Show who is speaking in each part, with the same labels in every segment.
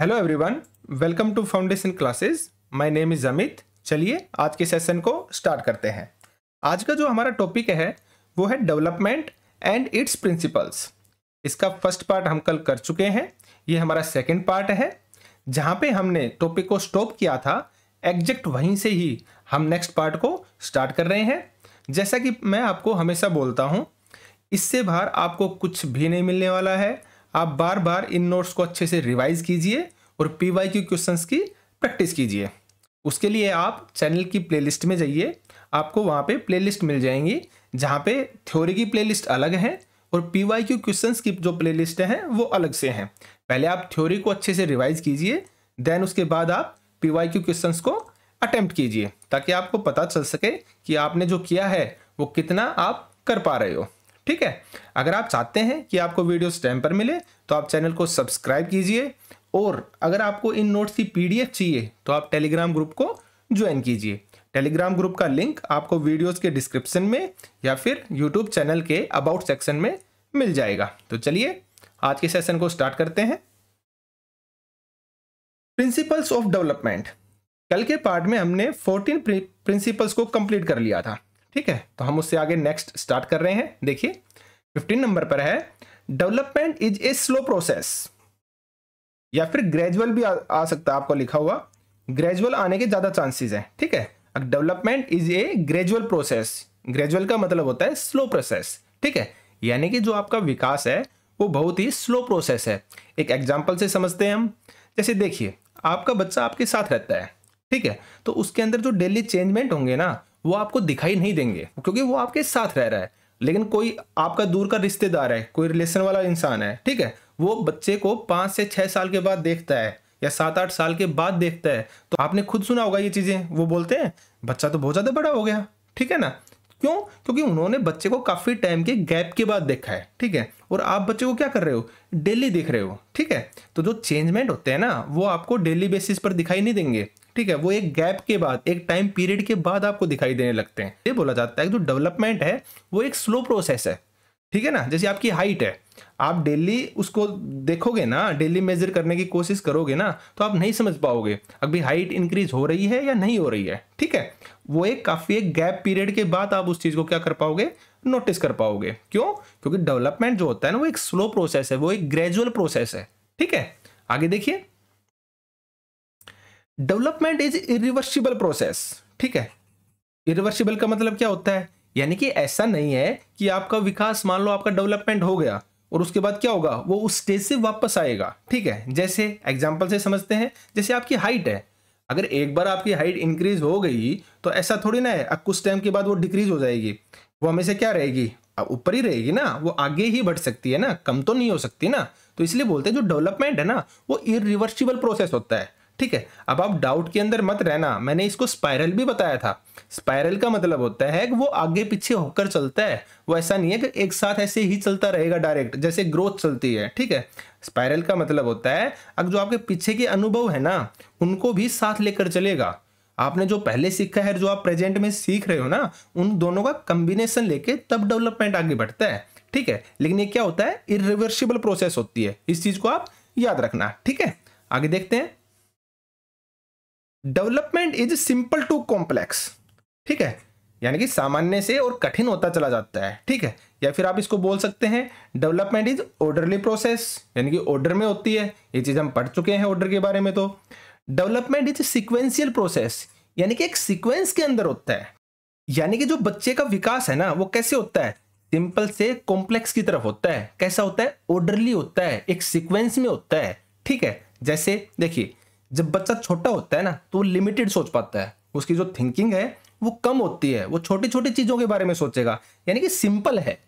Speaker 1: hello everyone welcome to foundation classes my name is Amit चलिए आज के सेशन को स्टार्ट करते हैं आज का जो हमारा टॉपिक है वो है डेवलपमेंट एंड इट्स प्रिंसिपल्स इसका फर्स्ट पार्ट हम कल कर चुके हैं ये हमारा सेकंड पार्ट है जहाँ पे हमने टॉपिक को स्टॉप किया था एग्जैक्ट वहीं से ही हम नेक्स्ट पार्ट को स्टार्ट कर रहे हैं जैसा कि मैं आपको हमेशा बोलता हूँ इससे बाहर आपको कुछ भी नहीं मिलने वाला है आप बार बार इन नोट्स को अच्छे से रिवाइज कीजिए और पी वाई क्यू क्वेश्चन की प्रैक्टिस कीजिए उसके लिए आप चैनल की प्लेलिस्ट में जाइए आपको वहाँ पे प्लेलिस्ट मिल जाएंगी जहाँ पे थ्योरी की प्लेलिस्ट अलग है और पी वाई क्यू क्वेश्चन की जो प्ले लिस्ट हैं वो अलग से हैं पहले आप थ्योरी को अच्छे से रिवाइज कीजिए देन उसके बाद आप पी वाई क्यू क्वेश्चन को अटैम्प्ट कीजिए ताकि आपको पता चल सके कि आपने जो किया है वो कितना आप कर पा रहे हो ठीक है अगर आप चाहते हैं कि आपको वीडियोस टाइम पर मिले तो आप चैनल को सब्सक्राइब कीजिए और अगर आपको इन नोट्स की पीडीएफ चाहिए तो आप टेलीग्राम ग्रुप को ज्वाइन कीजिए टेलीग्राम ग्रुप का लिंक आपको वीडियोस के डिस्क्रिप्शन में या फिर यूट्यूब चैनल के अबाउट सेक्शन में मिल जाएगा तो चलिए आज के सेशन को स्टार्ट करते हैं प्रिंसिपल्स ऑफ डेवलपमेंट कल के पार्ट में हमने 14 प्रिंसिपल्स को कंप्लीट कर लिया था ठीक है तो हम उससे आगे नेक्स्ट स्टार्ट कर रहे हैं देखिए फिफ्टीन नंबर पर है development is a slow process या फिर ग्रेजुअल भी आ, आ सकता है आपको लिखा हुआ ग्रेजुअल आने के ज़्यादा चांसेस हैं ठीक है development is a gradual process gradual का मतलब होता है स्लो प्रोसेस ठीक है यानी कि जो आपका विकास है वो बहुत ही स्लो प्रोसेस है एक एग्जाम्पल से समझते हैं हम जैसे देखिए आपका बच्चा आपके साथ रहता है ठीक है तो उसके अंदर जो डेली चेंजमेंट होंगे ना वो आपको दिखाई नहीं देंगे क्योंकि वो आपके साथ रह रहा है लेकिन कोई आपका दूर का रिश्तेदार है कोई रिलेशन वाला इंसान है ठीक है वो बच्चे को पाँच से छः साल के बाद देखता है या सात आठ साल के बाद देखता है तो आपने खुद सुना होगा ये चीज़ें वो बोलते हैं बच्चा तो बहुत ज़्यादा बड़ा हो गया ठीक है ना क्यों क्योंकि उन्होंने बच्चे को काफ़ी टाइम के गैप के बाद देखा है ठीक है और आप बच्चे को क्या कर रहे हो डेली देख रहे हो ठीक है तो जो चेंजमेंट होते हैं ना वो आपको डेली बेसिस पर दिखाई नहीं देंगे ठीक है वो एक गैप के बाद एक टाइम पीरियड के बाद आपको दिखाई देने लगते हैं ये बोला जाता है कि जो डेवलपमेंट है वो एक स्लो प्रोसेस है ठीक है ना जैसे आपकी हाइट है आप डेली उसको देखोगे ना डेली मेजर करने की कोशिश करोगे ना तो आप नहीं समझ पाओगे अभी हाइट इंक्रीज हो रही है या नहीं हो रही है ठीक है वो एक काफ़ी एक गैप पीरियड के बाद आप उस चीज़ को क्या कर पाओगे नोटिस कर पाओगे क्यों क्योंकि डेवलपमेंट जो होता है ना वो एक स्लो प्रोसेस है वो एक ग्रेजुअल प्रोसेस है ठीक है आगे देखिए डेवलपमेंट इज इिवर्सिबल प्रोसेस ठीक है इरिवर्सिबल का मतलब क्या होता है यानी कि ऐसा नहीं है कि आपका विकास मान लो आपका डेवलपमेंट हो गया और उसके बाद क्या होगा वो उस स्टेज से वापस आएगा ठीक है जैसे एग्जाम्पल से समझते हैं जैसे आपकी हाइट है अगर एक बार आपकी हाइट इंक्रीज हो गई तो ऐसा थोड़ी ना है अब कुछ टाइम के बाद वो डिक्रीज हो जाएगी वो हमेशा क्या रहेगी ऊपर ही रहेगी ना वो आगे ही बढ़ सकती है ना कम तो नहीं हो सकती ना तो इसलिए बोलते हैं जो डेवलपमेंट है ना वो इरिवर्सिबल प्रोसेस होता है ठीक है अब आप डाउट के अंदर मत रहना मैंने इसको स्पायरल भी बताया था स्पायरल का मतलब होता है कि वो आगे पीछे होकर चलता है वो ऐसा नहीं है कि एक साथ ऐसे ही चलता रहेगा डायरेक्ट जैसे ग्रोथ चलती है ठीक है स्पायरल का मतलब होता है अब जो आपके पीछे के अनुभव है ना उनको भी साथ लेकर चलेगा आपने जो पहले सीखा है जो आप प्रेजेंट में सीख रहे हो ना उन दोनों का कम्बिनेशन लेके तब डेवलपमेंट आगे बढ़ता है ठीक है लेकिन ये क्या होता है इरिवर्सिबल प्रोसेस होती है इस चीज़ को आप याद रखना ठीक है आगे देखते हैं development is simple to complex ठीक है यानी कि सामान्य से और कठिन होता चला जाता है ठीक है या फिर आप इसको बोल सकते हैं डेवलपमेंट इज ऑर्डरली प्रोसेस यानी कि ऑर्डर में होती है ये चीज़ हम पढ़ चुके हैं ऑर्डर के बारे में तो डेवलपमेंट इज सिक्वेंशियल प्रोसेस यानी कि एक सिक्वेंस के अंदर होता है यानी कि जो बच्चे का विकास है ना वो कैसे होता है सिंपल से कॉम्प्लेक्स की तरफ होता है कैसा होता है ऑर्डरली होता है एक सिक्वेंस में होता है ठीक है जैसे देखिए जब बच्चा छोटा होता है ना तो वो लिमिटेड सोच पाता है उसकी जो थिंकिंग है वो कम होती है वो छोटी छोटी चीज़ों के बारे में सोचेगा यानी कि सिंपल है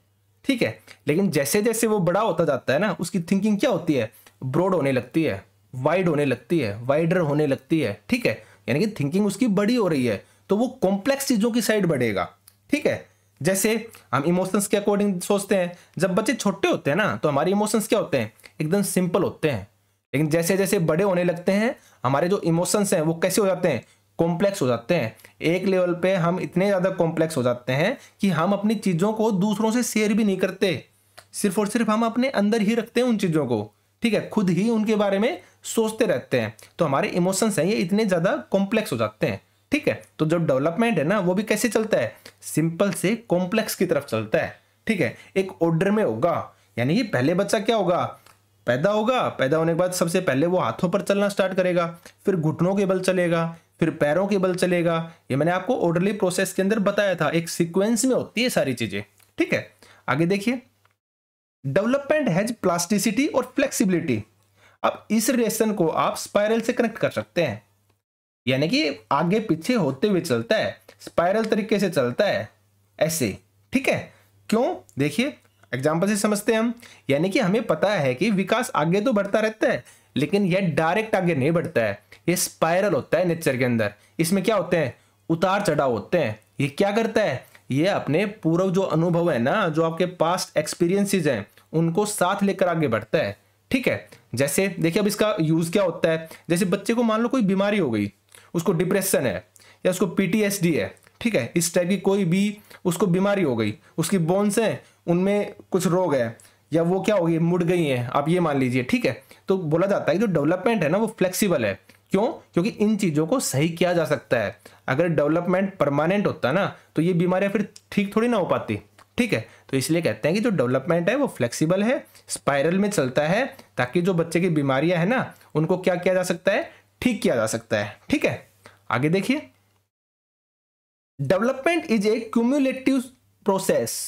Speaker 1: ठीक है लेकिन जैसे जैसे वो बड़ा होता जाता है ना उसकी थिंकिंग क्या होती है ब्रॉड होने लगती है वाइड होने लगती है वाइडर होने लगती है ठीक है यानी कि थिंकिंग उसकी बड़ी हो रही है तो वो कॉम्प्लेक्स चीज़ों की साइड बढ़ेगा ठीक है जैसे हम इमोशंस के अकॉर्डिंग सोचते हैं जब बच्चे छोटे होते हैं ना तो हमारे इमोशंस क्या होते हैं एकदम सिंपल होते हैं लेकिन जैसे जैसे बड़े होने लगते हैं हमारे जो इमोशंस हैं वो कैसे हो जाते हैं कॉम्प्लेक्स हो जाते हैं एक लेवल पे हम इतने ज़्यादा कॉम्प्लेक्स हो जाते हैं कि हम अपनी चीज़ों को दूसरों से शेयर भी नहीं करते सिर्फ और सिर्फ हम अपने अंदर ही रखते हैं उन चीज़ों को ठीक है खुद ही उनके बारे में सोचते रहते हैं तो हमारे इमोशंस हैं ये इतने ज़्यादा कॉम्प्लेक्स हो जाते हैं ठीक है तो जो डेवलपमेंट है ना वो भी कैसे चलता है सिंपल से कॉम्प्लेक्स की तरफ चलता है ठीक है एक ऑर्डर में होगा यानी कि पहले बच्चा क्या होगा पैदा होगा पैदा होने के बाद सबसे पहले वो हाथों पर चलना स्टार्ट करेगा फिर घुटनों के बल चलेगा फिर पैरों के बल चलेगा ये मैंने आपको ऑर्डरली प्रोसेस के अंदर बताया था एक सिक्वेंस में होती है सारी चीजें ठीक है आगे देखिए डेवलपमेंट हैज प्लास्टिसिटी और फ्लेक्सिबिलिटी अब इस रिलेशन को आप स्पायरल से कनेक्ट कर सकते हैं यानी कि आगे पीछे होते हुए चलता है स्पायरल तरीके से चलता है ऐसे ठीक है क्यों देखिए एग्जाम्पल से समझते हैं हम यानी कि हमें पता है कि विकास आगे तो बढ़ता रहता है लेकिन यह डायरेक्ट आगे नहीं बढ़ता है यह स्पायरल होता है नेचर के अंदर इसमें क्या होते हैं उतार चढ़ाव होते हैं ये क्या करता है ये अपने पूर्व जो अनुभव है ना जो आपके पास्ट एक्सपीरियंसेस हैं उनको साथ लेकर आगे बढ़ता है ठीक है जैसे देखिए अब इसका यूज़ क्या होता है जैसे बच्चे को मान लो कोई बीमारी हो गई उसको डिप्रेशन है या उसको पीटीएसडी है ठीक है इस टाइप की कोई भी उसको बीमारी हो गई उसकी बोन्स हैं उनमें कुछ रोग है या वो क्या होगी मुड़ गई हैं आप ये मान लीजिए ठीक है तो बोला जाता है कि जो डेवलपमेंट है ना वो फ्लेक्सिबल है क्यों क्योंकि इन चीज़ों को सही किया जा सकता है अगर डेवलपमेंट परमानेंट होता ना तो ये बीमारियाँ फिर ठीक थोड़ी ना हो पाती ठीक है तो इसलिए कहते हैं कि जो डेवलपमेंट है वो फ्लेक्सिबल है स्पाइरल में चलता है ताकि जो बच्चे की बीमारियां है ना उनको क्या किया जा सकता है ठीक किया जा सकता है ठीक है आगे देखिए development is a cumulative process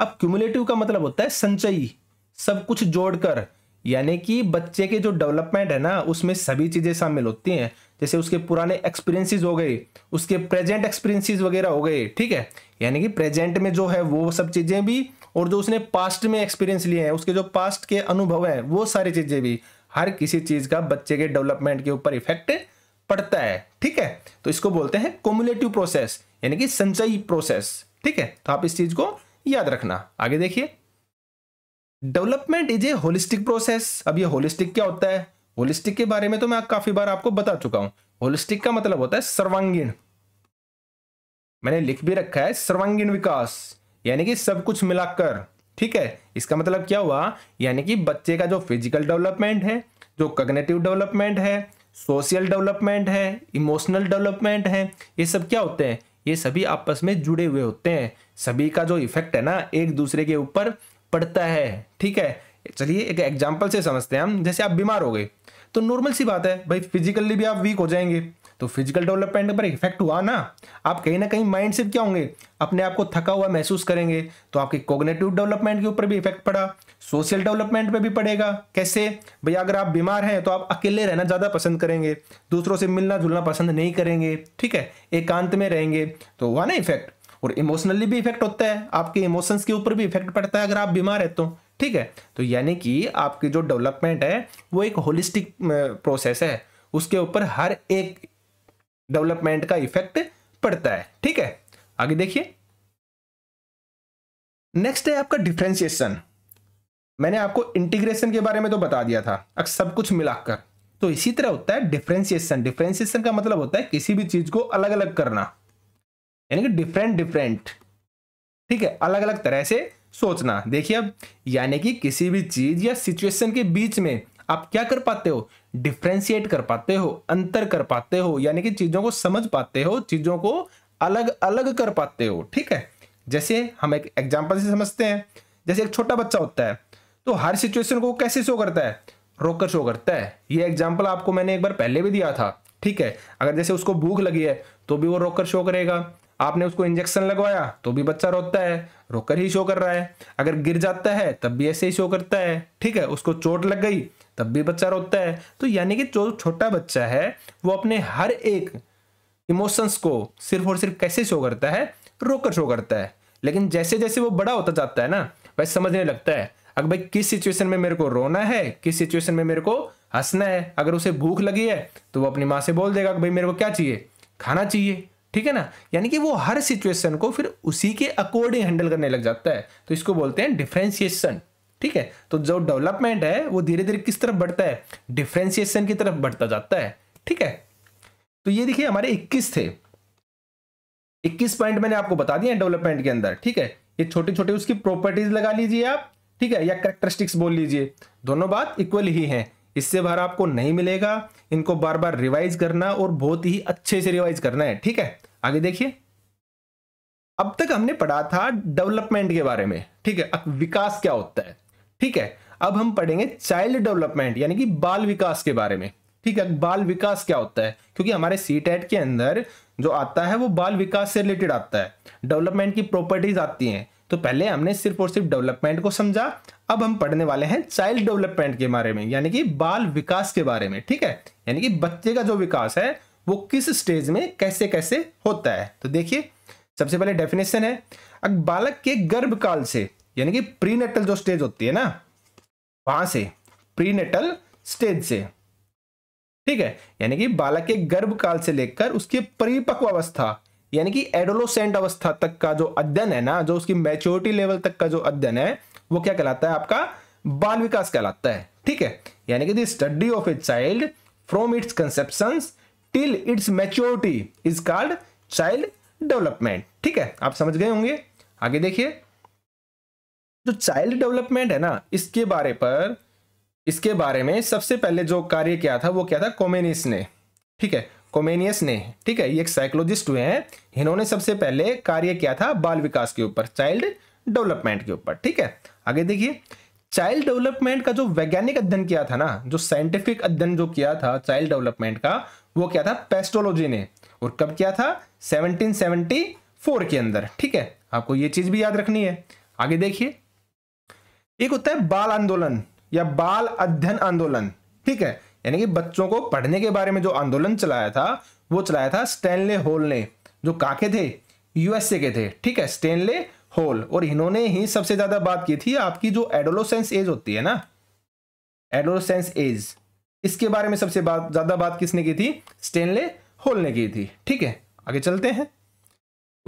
Speaker 1: अब क्यूमुलेटिव का मतलब होता है संचयी सब कुछ जोड़कर यानी कि बच्चे के जो डेवलपमेंट है ना उसमें सभी चीज़ें शामिल होती हैं जैसे उसके पुराने एक्सपीरियंसेस हो गए उसके प्रेजेंट एक्सपीरियंसेस वगैरह हो गए ठीक है यानी कि प्रेजेंट में जो है वो सब चीज़ें भी और जो उसने पास्ट में एक्सपीरियंस लिए हैं उसके जो पास्ट के अनुभव हैं वो सारी चीज़ें भी हर किसी चीज़ का बच्चे के डेवलपमेंट के ऊपर इफेक्ट पड़ता है ठीक है तो इसको बोलते हैं कोमुलेटिव प्रोसेस यानी कि संचयी प्रोसेस ठीक है तो आप इस चीज़ को याद रखना आगे देखिए development is a holistic process अब ये होलिस्टिक क्या होता है होलिस्टिक के बारे में तो मैं काफी बार आपको बता चुका हूं होलिस्टिक का मतलब होता है सर्वांगीण मैंने लिख भी रखा है सर्वांगीण विकास यानी कि सब कुछ मिलाकर ठीक है इसका मतलब क्या हुआ यानी कि बच्चे का जो फिजिकल डेवलपमेंट है जो कग्नेटिव डेवलपमेंट है सोशल डेवलपमेंट है इमोशनल डेवलपमेंट है ये सब क्या होते हैं ये सभी आपस में जुड़े हुए होते हैं सभी का जो इफेक्ट है ना एक दूसरे के ऊपर पड़ता है ठीक है चलिए एक एग्जाम्पल से समझते हैं हम जैसे आप बीमार हो गए तो नॉर्मल सी बात है भाई फिजिकली भी आप वीक हो जाएंगे तो फिजिकल डेवलपमेंट पर इफेक्ट हुआ ना आप कहीं ना कहीं माइंड सेट क्या होंगे अपने आप को थका हुआ महसूस करेंगे तो आपके कोग्नेटिव डेवलपमेंट के ऊपर भी इफेक्ट पड़ा सोशल डेवलपमेंट पे भी पड़ेगा कैसे भाई अगर आप बीमार हैं तो आप अकेले रहना ज़्यादा पसंद करेंगे दूसरों से मिलना जुलना पसंद नहीं करेंगे ठीक है एकांत में रहेंगे तो हुआ ना इफेक्ट और इमोशनली भी इफेक्ट होता है आपके इमोशंस के ऊपर भी इफेक्ट पड़ता है अगर आप बीमार है तो ठीक है तो यानी कि आपकी जो डेवलपमेंट है वो एक होलिस्टिक प्रोसेस है उसके ऊपर हर एक डेवलपमेंट का इफेक्ट पड़ता है ठीक है आगे देखिए नेक्स्ट है आपका डिफ्रेंसिएशन मैंने आपको इंटीग्रेशन के बारे में तो बता दिया था अब सब कुछ मिलाकर तो इसी तरह होता है डिफ्रेंसिएशन डिफ्रेंसिएशन का मतलब होता है किसी भी चीज को अलग अलग करना यानी कि डिफरेंट डिफरेंट ठीक है अलग अलग तरह से सोचना देखिए अब यानी कि किसी भी चीज या सिचुएशन के बीच में आप क्या कर पाते हो डिफ्रेंशिएट कर पाते हो अंतर कर पाते हो यानी कि चीजों को समझ पाते हो चीजों को अलग अलग कर पाते हो ठीक है जैसे हम एक एग्जाम्पल से समझते हैं जैसे एक छोटा बच्चा होता है तो हर सिचुएशन को कैसे शो करता है रोक शो करता है ये एग्जाम्पल आपको मैंने एक बार पहले भी दिया था ठीक है अगर जैसे उसको भूख लगी है तो भी वो रोककर शो करेगा आपने उसको इंजेक्शन लगवाया तो भी बच्चा रोता है रोकर ही शो कर रहा है अगर गिर जाता है तब भी ऐसे ही शो करता है ठीक है उसको चोट लग गई तब भी बच्चा रोता है तो यानी कि जो छोटा बच्चा है वो अपने हर एक इमोशंस को सिर्फ और सिर्फ कैसे शो करता है रोकर शो करता है लेकिन जैसे जैसे वो बड़ा होता जाता है ना वैसे समझने लगता है अगर भाई किस सिचुएशन में मेरे को रोना है किस सिचुएशन में मेरे को हंसना है अगर उसे भूख लगी है तो वो अपनी माँ से बोल देगा कि भाई मेरे को क्या चाहिए खाना चाहिए ठीक है ना यानी कि वो हर सिचुएशन को फिर उसी के अकॉर्डिंग हैंडल करने लग जाता है तो इसको बोलते हैं डिफ्रेंसिएशन ठीक है तो जो डेवलपमेंट है वो धीरे धीरे किस तरफ बढ़ता है डिफ्रेंसिएशन की तरफ बढ़ता जाता है ठीक है तो ये देखिए हमारे 21 थे 21 पॉइंट मैंने आपको बता दिया डेवलपमेंट के अंदर ठीक है ये छोटे छोटे उसकी प्रॉपर्टीज लगा लीजिए आप ठीक है या करेक्टरिस्टिक्स बोल लीजिए दोनों बात इक्वल ही है इससे बाहर आपको नहीं मिलेगा इनको बार बार रिवाइज करना और बहुत ही अच्छे से रिवाइज करना है ठीक है आगे देखिए अब तक हमने पढ़ा था डेवलपमेंट के बारे में ठीक है विकास क्या होता है ठीक है अब हम पढ़ेंगे चाइल्ड डेवलपमेंट यानी कि बाल विकास के बारे में ठीक है बाल विकास क्या होता है क्योंकि हमारे सी टेट e के अंदर जो आता है वो बाल विकास से रिलेटेड आता है डेवलपमेंट की प्रॉपर्टीज आती हैं तो पहले हमने सिर्फ और सिर्फ डेवलपमेंट को समझा अब हम पढ़ने वाले हैं चाइल्ड डेवलपमेंट के बारे में यानी कि बाल विकास के बारे में ठीक है यानी कि बच्चे का जो विकास है वो किस स्टेज में कैसे कैसे होता है तो देखिए सबसे पहले डेफिनेशन है अब बालक के गर्भकाल से यानी कि प्रीनेटल जो स्टेज होती है ना वहां से प्रीनेटल स्टेज से ठीक है यानी कि बालक के गर्भकाल से लेकर उसकी परिपक्व अवस्था यानी कि एडोलोसेंट अवस्था तक का जो अध्ययन है ना जो उसकी मैच्योरिटी लेवल तक का जो अध्ययन है वो क्या कहलाता है आपका बाल विकास कहलाता है ठीक है यानी कि study of a child from its conception till its maturity is called child development ठीक है आप समझ गए होंगे आगे देखिए जो चाइल्ड डेवलपमेंट है ना इसके बारे पर इसके बारे में सबसे पहले जो कार्य किया था वो क्या था कोमेनिस ने ठीक है कोमेनियस ने ठीक है ये एक साइकोलॉजिस्ट हुए हैं इन्होंने सबसे पहले कार्य किया था बाल विकास के ऊपर चाइल्ड डेवलपमेंट के ऊपर ठीक है आगे देखिए चाइल्ड डेवलपमेंट का जो वैज्ञानिक अध्ययन किया था ना जो साइंटिफिक अध्ययन जो किया था चाइल्ड डेवलपमेंट का वो क्या था पेस्टोलॉजी ने और कब किया था 1774 के अंदर ठीक है आपको ये चीज भी याद रखनी है आगे देखिए एक होता है बाल आंदोलन या बाल अध्ययन आंदोलन ठीक है यानी कि बच्चों को पढ़ने के बारे में जो आंदोलन चलाया था वो चलाया था स्टेनले होल ने जो काके थे यूएसए के थे ठीक है स्टेनले होल और इन्होंने ही सबसे ज़्यादा बात की थी आपकी जो एडोलोसेंस एज होती है ना एडोलोसेंस एज इसके बारे में सबसे बात ज़्यादा बात किसने की थी स्टेनले होल ने की थी ठीक है आगे चलते हैं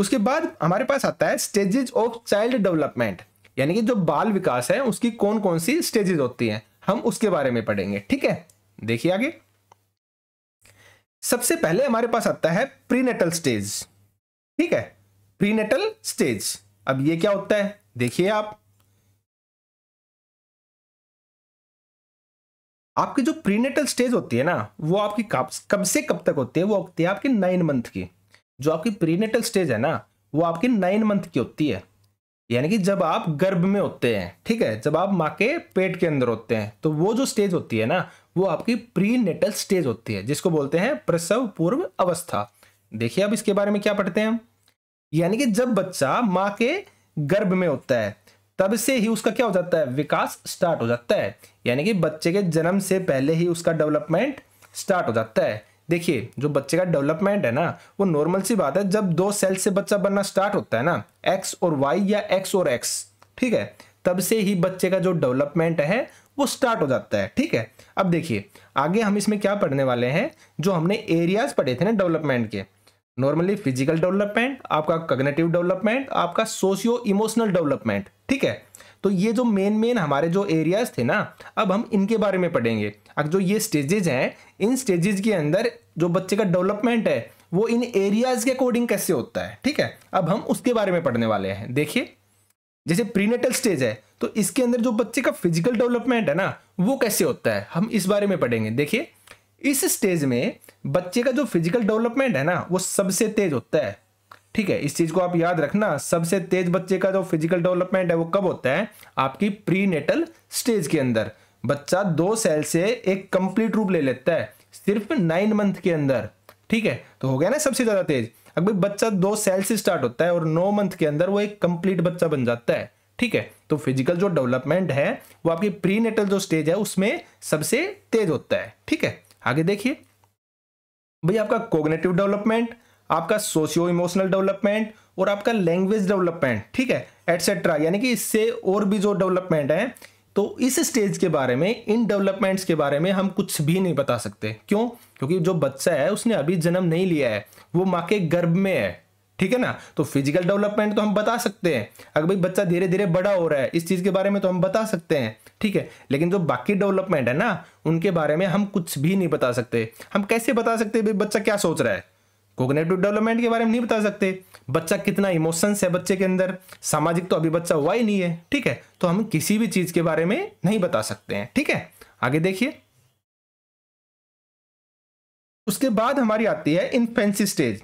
Speaker 1: उसके बाद हमारे पास आता है स्टेजेज ऑफ चाइल्ड डेवलपमेंट यानी कि जो बाल विकास है उसकी कौन कौन सी स्टेजेज होती हैं हम उसके बारे में पढ़ेंगे ठीक है देखिए आगे सबसे पहले हमारे पास आता है प्रीनेटल स्टेज ठीक है प्रीनेटल स्टेज अब ये क्या होता है देखिए आप आपकी जो प्रीनेटल स्टेज होती है ना वो आपकी कब से कब तक होती है वो होती है आपकी नाइन मंथ की जो आपकी प्रीनेटल स्टेज है ना वो आपकी नाइन मंथ की होती है यानी कि जब आप गर्भ में होते हैं ठीक है जब आप माँ के पेट के अंदर होते हैं तो वो जो स्टेज होती है ना वो आपकी प्री नेटल स्टेज होती है जिसको बोलते हैं प्रसव पूर्व अवस्था देखिए आप इसके बारे में क्या पढ़ते हैं यानी कि जब बच्चा माँ के गर्भ में होता है तब से ही उसका क्या हो जाता है विकास स्टार्ट हो जाता है यानी कि बच्चे के जन्म से पहले ही उसका डेवलपमेंट स्टार्ट हो जाता है देखिए जो बच्चे का डेवलपमेंट है ना वो नॉर्मल सी बात है जब दो सेल से बच्चा बनना स्टार्ट होता है ना एक्स और वाई या एक्स और एक्स ठीक है तब से ही बच्चे का जो डेवलपमेंट है वो स्टार्ट हो जाता है ठीक है अब देखिए आगे हम इसमें क्या पढ़ने वाले हैं जो हमने एरियाज पढ़े थे ना डेवलपमेंट के नॉर्मली फिजिकल डेवलपमेंट आपका कग्नेटिव डेवलपमेंट आपका सोशियो इमोशनल डेवलपमेंट ठीक है तो ये जो मेन मेन हमारे जो एरियाज थे ना अब हम इनके बारे में पढ़ेंगे अब जो ये स्टेजेज हैं इन स्टेजेज के अंदर जो बच्चे का डेवलपमेंट है वो इन एरियाज के अकॉर्डिंग कैसे होता है ठीक है अब हम उसके बारे में पढ़ने वाले हैं देखिए जैसे प्रीनेटल स्टेज है तो इसके अंदर जो बच्चे का फिजिकल डेवलपमेंट है ना वो कैसे होता है हम इस बारे में पढ़ेंगे देखिए इस स्टेज में बच्चे का जो फिजिकल डेवलपमेंट है ना वो सबसे तेज होता है ठीक है इस चीज़ को आप याद रखना सबसे तेज बच्चे का जो फिजिकल डेवलपमेंट है वो कब होता है आपकी प्री नेटल स्टेज के अंदर बच्चा दो सेल से एक कंप्लीट रूप ले लेता है सिर्फ नाइन मंथ के अंदर ठीक है तो हो गया ना सबसे ज़्यादा तेज अब भाई बच्चा दो सेल से स्टार्ट होता है और नौ मंथ के अंदर वो एक कंप्लीट बच्चा बन जाता है ठीक है तो फिजिकल जो डेवलपमेंट है वो आपकी प्री नेटल जो स्टेज है उसमें सबसे तेज होता है ठीक है आगे देखिए भाई आपका कोग्नेटिव डेवलपमेंट आपका सोशियो इमोशनल डेवलपमेंट और आपका लैंग्वेज डेवलपमेंट ठीक है एटसेट्रा यानी कि इससे और भी जो डेवलपमेंट है तो इस स्टेज के बारे में इन डेवलपमेंट्स के बारे में हम कुछ भी नहीं बता सकते क्यों क्योंकि जो बच्चा है उसने अभी जन्म नहीं लिया है वो माँ के गर्भ में है ठीक है ना तो फिजिकल डेवलपमेंट तो हम बता सकते हैं अगर भाई बच्चा धीरे धीरे बड़ा हो रहा है इस चीज़ के बारे में तो हम बता सकते हैं ठीक है लेकिन जो बाकी डेवलपमेंट है ना उनके बारे में हम कुछ भी नहीं बता सकते हम कैसे बता सकते भाई बच्चा क्या सोच रहा है कोग्नेटिव डेवलपमेंट के बारे में नहीं बता सकते बच्चा कितना इमोशंस है बच्चे के अंदर सामाजिक तो अभी बच्चा हुआ ही नहीं है ठीक है तो हम किसी भी चीज के बारे में नहीं बता सकते हैं ठीक है आगे देखिए उसके बाद हमारी आती है इन्फेंसी स्टेज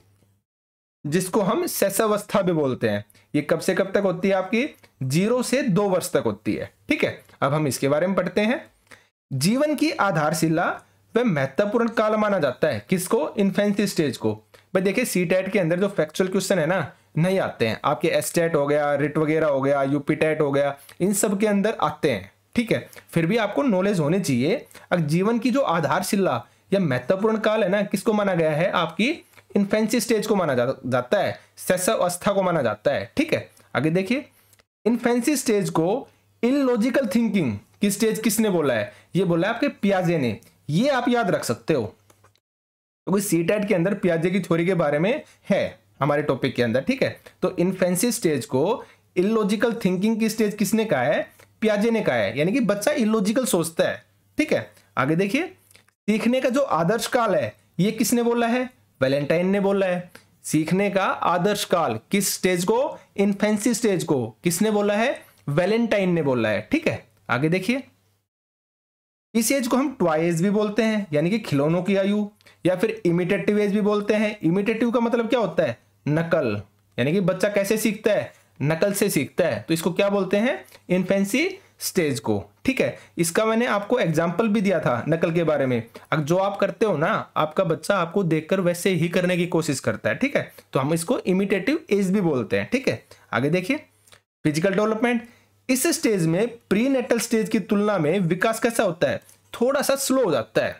Speaker 1: जिसको हम शैशवस्था भी बोलते हैं ये कब से कब तक होती है आपकी जीरो से दो वर्ष तक होती है ठीक है अब हम इसके बारे में पढ़ते हैं जीवन की आधारशिला वह महत्वपूर्ण काल माना जाता है किसको इन्फेंसी स्टेज को भाई देखिए सी टेट के अंदर जो फैक्चुअल क्वेश्चन है ना नहीं आते हैं आपके एस्टेट हो गया रिट वगैरह हो गया यूपी टेट हो गया इन सब के अंदर आते हैं ठीक है फिर भी आपको नॉलेज होनी चाहिए अब जीवन की जो आधारशिला या महत्वपूर्ण काल है ना किसको माना गया है आपकी इन्फेंसी स्टेज को माना जाता है शैशव अवस्था को माना जाता है ठीक है आगे देखिए इन्फेंसी स्टेज को लॉजिकल थिंकिंग की स्टेज किसने बोला है ये बोला है आपके पियाजे ने ये आप याद रख सकते हो क्योंकि सी के अंदर पियाजे की थ्योरी के बारे में है हमारे टॉपिक के अंदर ठीक है तो इन्फेंसिव स्टेज को इलॉजिकल थिंकिंग की स्टेज किसने कहा है पियाजे ने कहा है यानी कि बच्चा इलॉजिकल सोचता है ठीक है आगे देखिए सीखने का जो आदर्श काल है ये किसने बोला है वैलेंटाइन ने बोला है सीखने का आदर्श काल किस स्टेज को इन्फेंसिव स्टेज को किसने बोला है वैलेंटाइन ने बोला है ठीक है आगे देखिए इस एज को हम ट्वाइस भी बोलते हैं यानी कि खिलौनों की आयु या फिर इमिटेटिव एज भी बोलते हैं इमिटेटिव का मतलब क्या होता है नकल यानी कि बच्चा कैसे सीखता है नकल से सीखता है तो इसको क्या बोलते हैं इन्फेंसी स्टेज को ठीक है इसका मैंने आपको एग्जाम्पल भी दिया था नकल के बारे में अब जो आप करते हो ना आपका बच्चा आपको देखकर वैसे ही करने की कोशिश करता है ठीक है तो हम इसको इमिटेटिव एज भी बोलते हैं ठीक है आगे देखिए फिजिकल डेवलपमेंट इस स्टेज में प्री नेटल स्टेज की तुलना में विकास कैसा होता है थोड़ा सा स्लो हो जाता है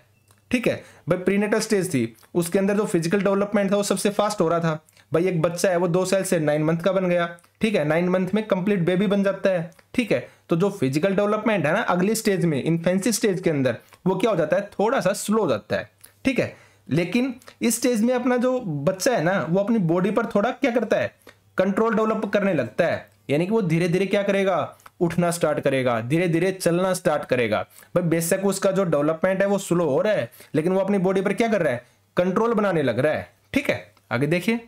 Speaker 1: ठीक है भाई प्रीनेटल स्टेज थी उसके अंदर जो फिजिकल डेवलपमेंट था वो सबसे फास्ट हो रहा था भाई एक बच्चा है वो दो साल से नाइन मंथ का बन गया ठीक है नाइन मंथ में कंप्लीट बेबी बन जाता है ठीक है तो जो फिजिकल डेवलपमेंट है ना अगली स्टेज में इन्फेंसी स्टेज के अंदर वो क्या हो जाता है थोड़ा सा स्लो हो जाता है ठीक है लेकिन इस स्टेज में अपना जो बच्चा है ना वो अपनी बॉडी पर थोड़ा क्या करता है कंट्रोल डेवलप करने लगता है यानी कि वो धीरे धीरे क्या करेगा उठना स्टार्ट करेगा धीरे धीरे चलना स्टार्ट करेगा भाई बेशक उसका जो डेवलपमेंट है वो स्लो हो रहा है लेकिन वो अपनी बॉडी पर क्या कर रहा है कंट्रोल बनाने लग रहा है ठीक है आगे देखिए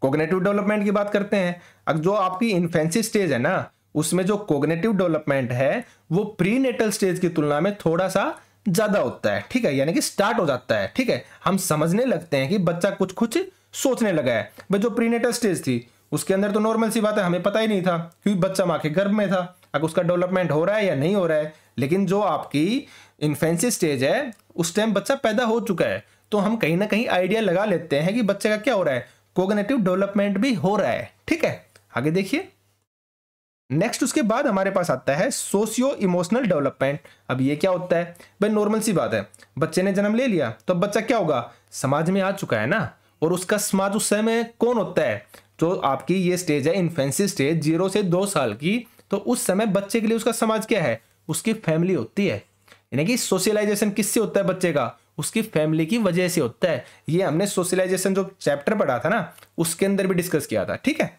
Speaker 1: कोग्नेटिव डेवलपमेंट की बात करते हैं अब जो आपकी इन्फेंसी स्टेज है ना उसमें जो कोग्नेटिव डेवलपमेंट है वो प्री नेटल स्टेज की तुलना में थोड़ा सा ज्यादा होता है ठीक है यानी कि स्टार्ट हो जाता है ठीक है हम समझने लगते हैं कि बच्चा कुछ कुछ सोचने लगा है भाई जो प्रीनेटल स्टेज थी उसके अंदर तो नॉर्मल सी बात है हमें पता ही नहीं था क्योंकि बच्चा माँ के गर्भ में था अगर उसका डेवलपमेंट हो रहा है या नहीं हो रहा है लेकिन जो आपकी इन्फेंसी स्टेज है उस टाइम बच्चा पैदा हो चुका है तो हम कहीं ना कहीं आइडिया लगा लेते हैं कि बच्चे का क्या हो रहा है कोगनेटिव डेवलपमेंट भी हो रहा है ठीक है आगे देखिए नेक्स्ट उसके बाद हमारे पास आता है सोशियो इमोशनल डेवलपमेंट अब ये क्या होता है भाई नॉर्मल सी बात है बच्चे ने जन्म ले लिया तो बच्चा क्या होगा समाज में आ चुका है ना और उसका समाज उस समय कौन होता है तो आपकी ये स्टेज है इन्फेंसी स्टेज जीरो से दो साल की तो उस समय बच्चे के लिए उसका समाज क्या है उसकी फैमिली होती है यानी कि सोशलाइजेशन किससे होता है बच्चे का उसकी फैमिली की वजह से होता है ये हमने सोशलाइजेशन जो चैप्टर पढ़ा था ना उसके अंदर भी डिस्कस किया था ठीक है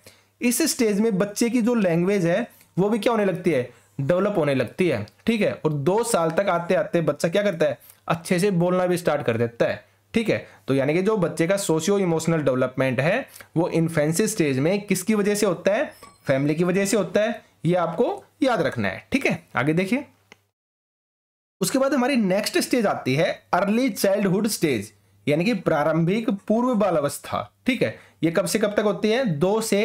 Speaker 1: इस स्टेज में बच्चे की जो लैंग्वेज है वो भी क्या होने लगती है डेवलप होने लगती है ठीक है और दो साल तक आते आते बच्चा क्या करता है अच्छे से बोलना भी स्टार्ट कर देता है ठीक है तो यानी कि जो बच्चे का सोशियो इमोशनल डेवलपमेंट है वो इन्फेंसी स्टेज में किसकी वजह से होता है फैमिली की वजह से होता है ये आपको याद रखना है ठीक है आगे देखिए उसके बाद हमारी नेक्स्ट स्टेज आती है अर्ली चाइल्डहुड स्टेज यानी कि प्रारंभिक पूर्व बाल अवस्था ठीक है ये कब से कब तक होती है दो से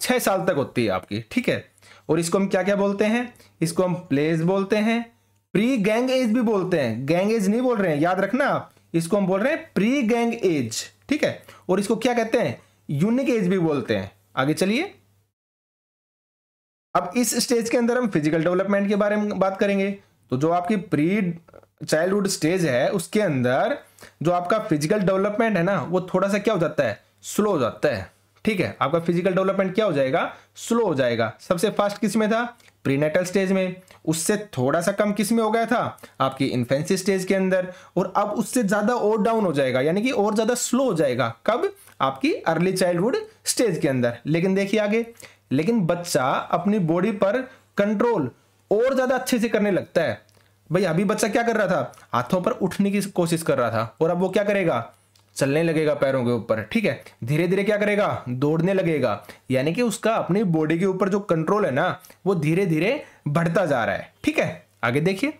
Speaker 1: छह साल तक होती है आपकी ठीक है और इसको हम क्या क्या बोलते हैं इसको हम प्लेज बोलते हैं प्री गैंग एज भी बोलते हैं गैंग एज नहीं बोल रहे हैं याद रखना आप इसको हम बोल रहे हैं प्री गैंग एज ठीक है और इसको क्या कहते हैं यूनिक एज भी बोलते हैं आगे चलिए अब इस स्टेज के अंदर हम फिजिकल डेवलपमेंट के बारे में बात करेंगे तो जो आपकी प्री चाइल्डहुड स्टेज है उसके अंदर जो आपका फिजिकल डेवलपमेंट है ना वो थोड़ा सा क्या हो जाता है स्लो हो जाता है ठीक है आपका फिजिकल डेवलपमेंट क्या हो जाएगा स्लो हो जाएगा सबसे फास्ट किस में था प्रीनेटल स्टेज में उससे थोड़ा सा कम किस में हो गया था आपकी इन्फेंसी स्टेज के अंदर और अब उससे ज़्यादा और डाउन हो जाएगा यानी कि और ज़्यादा स्लो हो जाएगा कब आपकी अर्ली चाइल्डहुड स्टेज के अंदर लेकिन देखिए आगे लेकिन बच्चा अपनी बॉडी पर कंट्रोल और ज़्यादा अच्छे से करने लगता है भाई अभी बच्चा क्या कर रहा था हाथों पर उठने की कोशिश कर रहा था और अब वो क्या करेगा चलने लगेगा पैरों के ऊपर ठीक है धीरे धीरे क्या करेगा दौड़ने लगेगा यानी कि उसका अपनी बॉडी के ऊपर जो कंट्रोल है ना वो धीरे धीरे बढ़ता जा रहा है ठीक है आगे देखिए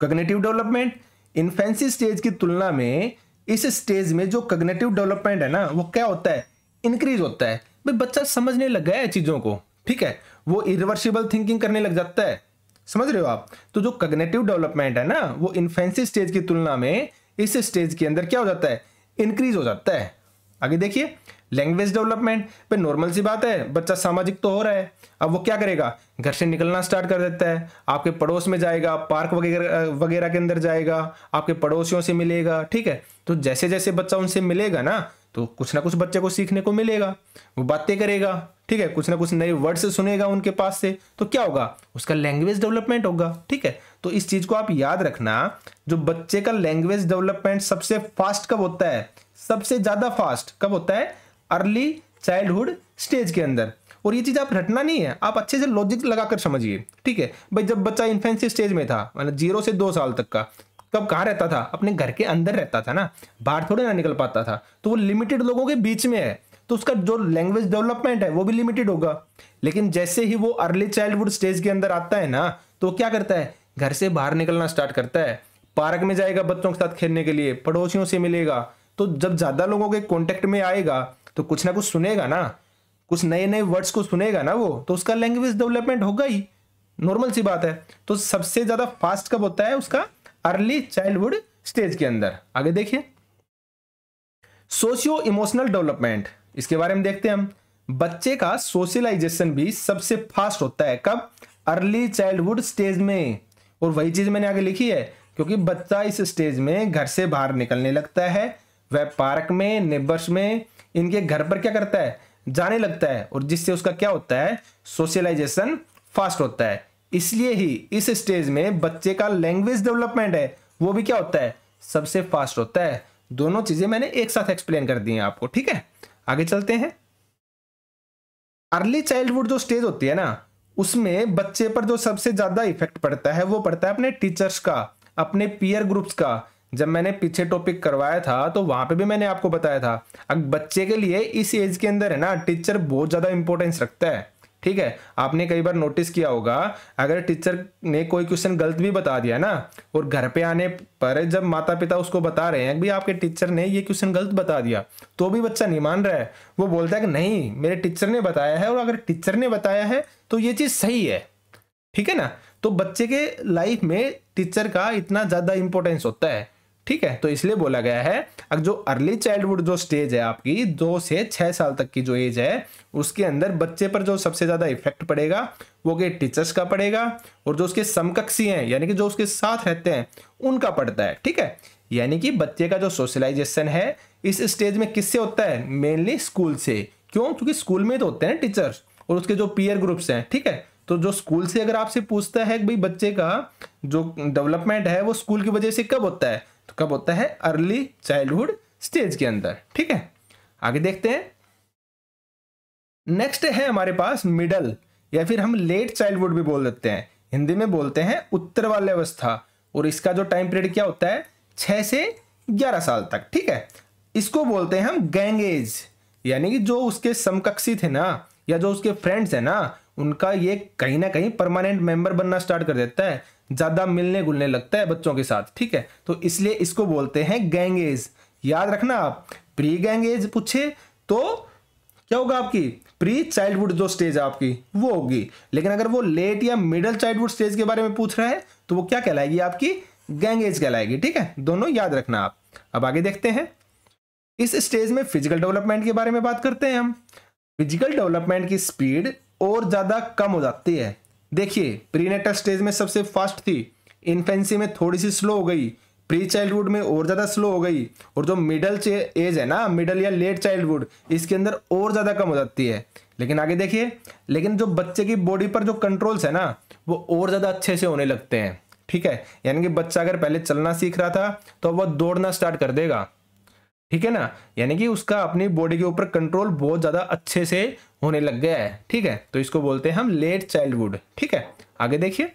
Speaker 1: कग्नेटिव डेवलपमेंट इन्फेंसी स्टेज की तुलना में इस स्टेज में जो कग्नेटिव डेवलपमेंट है ना वो क्या होता है इंक्रीज होता है भाई बच्चा समझने लग गया है चीज़ों को ठीक है वो इरिवर्सिबल थिंकिंग करने लग जाता है समझ रहे हो आप तो जो कग्नेटिव डेवलपमेंट है ना वो इन्फेंसी स्टेज की तुलना में इस स्टेज के अंदर क्या हो जाता है इंक्रीज हो जाता है आगे देखिए लैंग्वेज डेवलपमेंट पे नॉर्मल सी बात है बच्चा सामाजिक तो हो रहा है अब वो क्या करेगा घर से निकलना स्टार्ट कर देता है आपके पड़ोस में जाएगा पार्क वगैरह वगैरह के अंदर जाएगा आपके पड़ोसियों से मिलेगा ठीक है तो जैसे जैसे बच्चा उनसे मिलेगा ना तो कुछ ना कुछ बच्चे को सीखने को मिलेगा वो बातें करेगा ठीक है कुछ ना कुछ नए वर्ड से सुनेगा उनके पास से तो क्या होगा उसका लैंग्वेज डेवलपमेंट होगा ठीक है तो इस चीज को आप याद रखना जो बच्चे का लैंग्वेज डेवलपमेंट सबसे फास्ट कब होता है सबसे ज्यादा फास्ट कब होता है अर्ली चाइल्डहुड स्टेज के अंदर और ये चीज़ आप रटना नहीं है आप अच्छे से लॉजिक लगाकर समझिए ठीक है भाई जब बच्चा इन्फेंसिव स्टेज में था मतलब जीरो से दो साल तक का कब कहाँ रहता था अपने घर के अंदर रहता था ना बाहर थोड़े ना निकल पाता था तो वो लिमिटेड लोगों के बीच में है तो उसका जो लैंग्वेज डेवलपमेंट है वो भी लिमिटेड होगा लेकिन जैसे ही वो अर्ली चाइल्डहुड स्टेज के अंदर आता है ना तो क्या करता है घर से बाहर निकलना स्टार्ट करता है पार्क में जाएगा बच्चों के साथ खेलने के लिए पड़ोसियों से मिलेगा तो जब ज़्यादा लोगों के कॉन्टेक्ट में आएगा तो कुछ ना कुछ सुनेगा ना कुछ नए नए वर्ड्स को सुनेगा ना वो तो उसका लैंग्वेज डेवलपमेंट होगा ही नॉर्मल सी बात है तो सबसे ज़्यादा फास्ट कब होता है उसका अर्ली चाइल्डहुड स्टेज के अंदर आगे देखिए सोशियो इमोशनल डेवलपमेंट इसके बारे में देखते हैं हम बच्चे का सोशलाइजेशन भी सबसे फास्ट होता है कब अर्ली चाइल्डहुड स्टेज में और वही चीज मैंने आगे लिखी है क्योंकि बच्चा इस स्टेज में घर से बाहर निकलने लगता है वह पार्क में नेबर्स में इनके घर पर क्या करता है जाने लगता है और जिससे उसका क्या होता है सोशलाइजेशन फास्ट होता है इसलिए ही इस स्टेज में बच्चे का लैंग्वेज डेवलपमेंट है वो भी क्या होता है सबसे फास्ट होता है दोनों चीजें मैंने एक साथ एक्सप्लेन कर दी हैं आपको ठीक है आगे चलते हैं अर्ली चाइल्डहुड जो स्टेज होती है ना उसमें बच्चे पर जो सबसे ज्यादा इफेक्ट पड़ता है वो पड़ता है अपने टीचर्स का अपने पीयर ग्रुप्स का जब मैंने पीछे टॉपिक करवाया था तो वहां पे भी मैंने आपको बताया था अब बच्चे के लिए इस एज के अंदर है ना टीचर बहुत ज्यादा इंपॉर्टेंस रखता है ठीक है आपने कई बार नोटिस किया होगा अगर टीचर ने कोई क्वेश्चन गलत भी बता दिया ना और घर पे आने पर जब माता पिता उसको बता रहे हैं भी आपके टीचर ने ये क्वेश्चन गलत बता दिया तो भी बच्चा नहीं मान रहा है वो बोलता है कि नहीं मेरे टीचर ने बताया है और अगर टीचर ने बताया है तो ये चीज़ सही है ठीक है ना तो बच्चे के लाइफ में टीचर का इतना ज़्यादा इंपॉर्टेंस होता है ठीक है तो इसलिए बोला गया है अब जो अर्ली चाइल्डहुड जो स्टेज है आपकी दो से छः साल तक की जो एज है उसके अंदर बच्चे पर जो सबसे ज़्यादा इफेक्ट पड़ेगा वो कि टीचर्स का पड़ेगा और जो उसके समकक्षी हैं यानी कि जो उसके साथ रहते हैं उनका पड़ता है ठीक है यानी कि बच्चे का जो सोशलाइजेशन है इस स्टेज में किससे होता है मेनली स्कूल से क्यों क्योंकि स्कूल में तो होते हैं टीचर्स और उसके जो पीयर ग्रुप्स हैं ठीक है तो जो स्कूल से अगर आपसे पूछता है कि भाई बच्चे का जो डेवलपमेंट है वो स्कूल की वजह से कब होता है तो कब होता है अर्ली चाइल्डहुड स्टेज के अंदर ठीक है आगे देखते हैं नेक्स्ट है हमारे पास मिडल या फिर हम लेट चाइल्डहुड भी बोल देते हैं हिंदी में बोलते हैं उत्तर वाले अवस्था और इसका जो टाइम पीरियड क्या होता है छह से ग्यारह साल तक ठीक है इसको बोलते हैं हम गैंग एज यानी कि जो उसके समकक्षी थे ना या जो उसके फ्रेंड्स है ना उनका ये कहीं ना कहीं परमानेंट मेंबर बनना स्टार्ट कर देता है ज़्यादा मिलने गुलने लगता है बच्चों के साथ ठीक है तो इसलिए इसको बोलते हैं गैंगेज याद रखना आप प्री गैंगेज पूछे तो क्या होगा आपकी प्री चाइल्डहुड जो स्टेज आपकी वो होगी लेकिन अगर वो लेट या मिडल चाइल्डहुड स्टेज के बारे में पूछ रहा है तो वो क्या कहलाएगी आपकी गैंगेज कहलाएगी ठीक है दोनों याद रखना आप अब आगे देखते हैं इस स्टेज में फिजिकल डेवलपमेंट के बारे में बात करते हैं हम फिजिकल डेवलपमेंट की स्पीड और ज़्यादा कम हो जाती है देखिए प्रीनेटल स्टेज में सबसे फास्ट थी इन्फेंसी में थोड़ी सी स्लो हो गई प्री चाइल्डहुड में और ज़्यादा स्लो हो गई और जो मिडल एज है ना मिडल या लेट चाइल्डहुड इसके अंदर और ज़्यादा कम हो जाती है लेकिन आगे देखिए लेकिन जो बच्चे की बॉडी पर जो कंट्रोल्स है ना वो और ज़्यादा अच्छे से होने लगते हैं ठीक है यानी कि बच्चा अगर पहले चलना सीख रहा था तो वह दौड़ना स्टार्ट कर देगा ठीक है ना यानी कि उसका अपनी बॉडी के ऊपर कंट्रोल बहुत ज़्यादा अच्छे से होने लग गया है ठीक है तो इसको बोलते हैं हम लेट चाइल्डहुड ठीक है आगे देखिए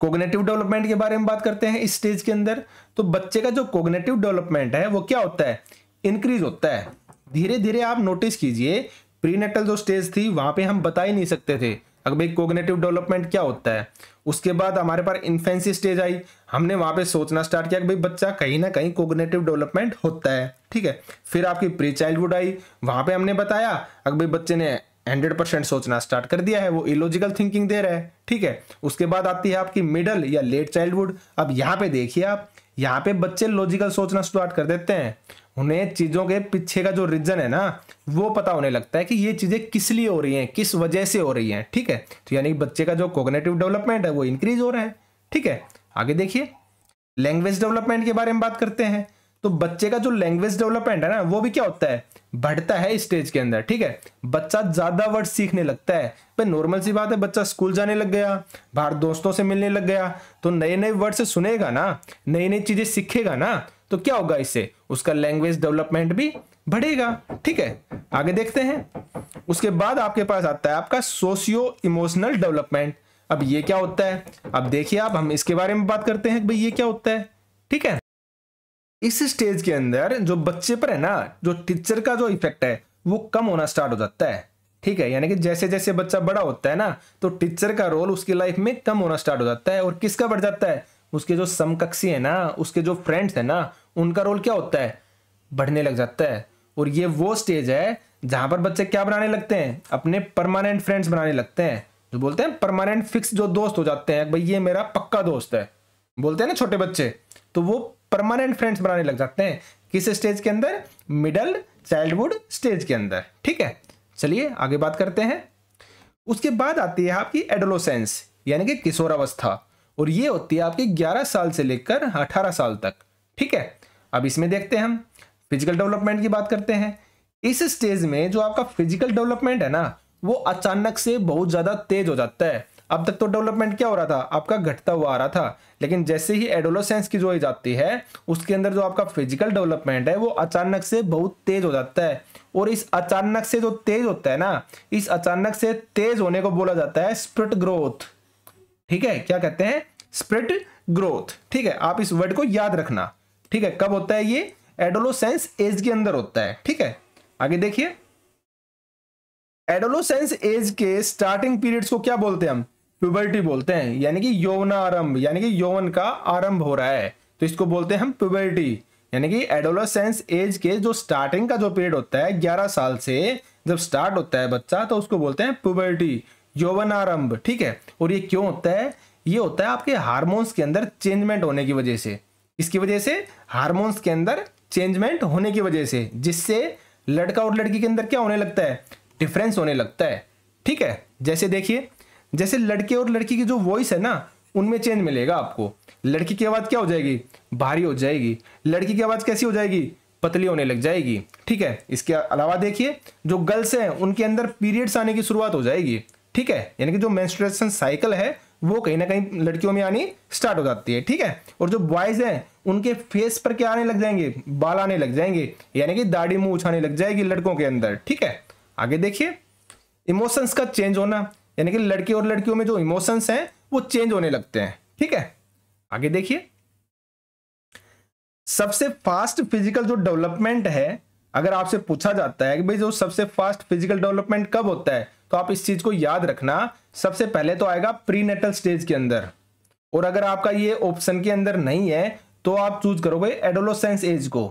Speaker 1: कोग्नेटिव डेवलपमेंट के बारे में बात करते हैं इस स्टेज के अंदर तो बच्चे का जो कोग्नेटिव डेवलपमेंट है वो क्या होता है इंक्रीज होता है धीरे धीरे आप नोटिस कीजिए प्रीनेटल जो स्टेज थी वहां पे हम बता ही नहीं सकते थे अगर भाई कोग्नेटिव डेवलपमेंट क्या होता है उसके बाद हमारे पास इन्फेंसी स्टेज आई हमने वहां पे सोचना स्टार्ट किया कि भाई बच्चा कहीं ना कहीं कोग्नेटिव डेवलपमेंट होता है ठीक है फिर आपकी प्री चाइल्डहुड आई वहां पे हमने बताया अगर भाई बच्चे ने हंड्रेड परसेंट सोचना स्टार्ट कर दिया है वो इलॉजिकल थिंकिंग दे रहा है ठीक है उसके बाद आती है आपकी मिडल या लेट चाइल्डहुड अब यहाँ पे देखिए आप यहाँ पे बच्चे लॉजिकल सोचना स्टार्ट कर देते हैं उन्हें चीज़ों के पीछे का जो रीजन है ना वो पता होने लगता है कि ये चीज़ें किस लिए हो रही हैं किस वजह से हो रही हैं ठीक है तो यानी बच्चे का जो कोगनेटिव डेवलपमेंट है वो इंक्रीज हो रहा है ठीक है आगे देखिए लैंग्वेज डेवलपमेंट के बारे में बात करते हैं तो बच्चे का जो लैंग्वेज डेवलपमेंट है ना वो भी क्या होता है बढ़ता है स्टेज के अंदर ठीक है बच्चा ज्यादा वर्ड सीखने लगता है पर नॉर्मल सी बात है बच्चा स्कूल जाने लग गया बाहर दोस्तों से मिलने लग गया तो नए नए वर्ड से सुनेगा ना नई नई चीजें सीखेगा ना तो क्या होगा इससे उसका लैंग्वेज डेवलपमेंट भी बढ़ेगा ठीक है आगे देखते हैं उसके बाद आपके पास आता है आपका सोशियो इमोशनल डेवलपमेंट अब ये क्या होता है अब देखिए आप हम इसके बारे में बात करते हैं भाई ये क्या होता है ठीक है इस स्टेज के अंदर जो बच्चे पर है ना जो टीचर का जो इफेक्ट है वो कम होना स्टार्ट हो जाता है ठीक है यानी कि जैसे जैसे बच्चा बड़ा होता है ना तो टीचर का रोल उसकी लाइफ में कम होना स्टार्ट हो जाता है और किसका बढ़ जाता है उसके जो समकक्षी है ना उसके जो फ्रेंड्स है ना उनका रोल क्या होता है बढ़ने लग जाता है और ये वो स्टेज है जहां पर बच्चे क्या बनाने लगते हैं अपने परमानेंट फ्रेंड्स बनाने लगते हैं जो बोलते हैं परमानेंट फिक्स जो दोस्त हो जाते हैं भाई ये मेरा पक्का दोस्त है बोलते हैं ना छोटे बच्चे तो वो परमानेंट फ्रेंड्स बनाने लग जाते हैं किस स्टेज के अंदर मिडल चाइल्डहुड स्टेज के अंदर ठीक है चलिए आगे बात करते हैं उसके बाद आती है आपकी एडोलोसेंस यानी कि किशोरावस्था और ये होती है आपकी 11 साल से लेकर 18 साल तक ठीक है अब इसमें देखते हैं हम फिजिकल डेवलपमेंट की बात करते हैं इस स्टेज में जो आपका फिजिकल डेवलपमेंट है ना वो अचानक से बहुत ज़्यादा तेज हो जाता है अब तक तो डेवलपमेंट क्या हो रहा था आपका घटता हुआ आ रहा था लेकिन जैसे ही एडोलोसेंस की जो हो जाती है उसके अंदर जो आपका फिजिकल डेवलपमेंट है वो अचानक से बहुत तेज हो जाता है और इस अचानक से जो तेज होता है ना इस अचानक से तेज होने को बोला जाता है स्प्रिट ग्रोथ ठीक है क्या कहते हैं स्प्रिट ग्रोथ ठीक है आप इस वर्ड को याद रखना ठीक है कब होता है ये एडोलोसेंस एज के अंदर होता है ठीक है आगे देखिए एडोलोसेंस एज के स्टार्टिंग पीरियड्स को क्या बोलते हैं हम प्यूबर्टी बोलते हैं यानी कि यौवनारंभ यानी कि यौवन का आरंभ हो रहा है तो इसको बोलते हैं हम प्यूबर्टी यानी कि एडोलोसेंस एज के जो स्टार्टिंग का जो पीरियड होता है 11 साल से जब स्टार्ट होता है बच्चा तो उसको बोलते हैं प्यूबर्टी यौवन आरंभ ठीक है और ये क्यों होता है ये होता है आपके हार्मोन्स के अंदर चेंजमेंट होने की वजह से इसकी वजह से हार्मोन्स के अंदर चेंजमेंट होने की वजह से जिससे लड़का और लड़की के अंदर क्या होने लगता है डिफरेंस होने लगता है ठीक है जैसे देखिए जैसे लड़के और लड़की की जो वॉइस है ना उनमें चेंज मिलेगा आपको लड़की की आवाज़ क्या हो जाएगी भारी हो जाएगी लड़की की आवाज़ कैसी हो जाएगी पतली होने लग जाएगी ठीक है इसके अलावा देखिए जो गर्ल्स हैं उनके अंदर पीरियड्स आने की शुरुआत हो जाएगी ठीक है यानी कि जो मेंस्ट्रुएशन साइकिल है वो कहीं ना कहीं लड़कियों में आनी स्टार्ट हो जाती है ठीक है और जो बॉयज हैं उनके फेस पर क्या आने लग जाएंगे बाल आने लग जाएंगे यानी कि दाढ़ी मुंह उछाने लग जाएगी लड़कों के अंदर ठीक है आगे देखिए इमोशंस का चेंज होना यानी कि लड़के और लड़कियों में जो इमोशंस हैं वो चेंज होने लगते हैं ठीक है आगे देखिए सबसे फास्ट फिजिकल जो डेवलपमेंट है अगर आपसे पूछा जाता है कि भाई जो सबसे फास्ट फिजिकल डेवलपमेंट कब होता है तो आप इस चीज को याद रखना सबसे पहले तो आएगा प्रीनेटल स्टेज के अंदर और अगर आपका ये ऑप्शन के अंदर नहीं है तो आप चूज करोगे एडोलोसेंस एज को